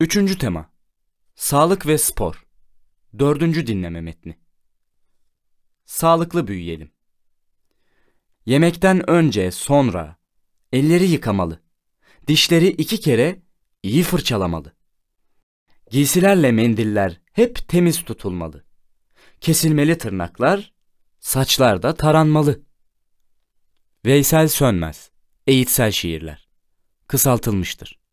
Üçüncü tema Sağlık ve spor Dördüncü dinleme metni Sağlıklı büyüyelim. Yemekten önce, sonra elleri yıkamalı. Dişleri iki kere iyi fırçalamalı. Giysilerle mendiller hep temiz tutulmalı. Kesilmeli tırnaklar, saçlar da taranmalı. Veysel Sönmez, Eğitsel Şiirler Kısaltılmıştır.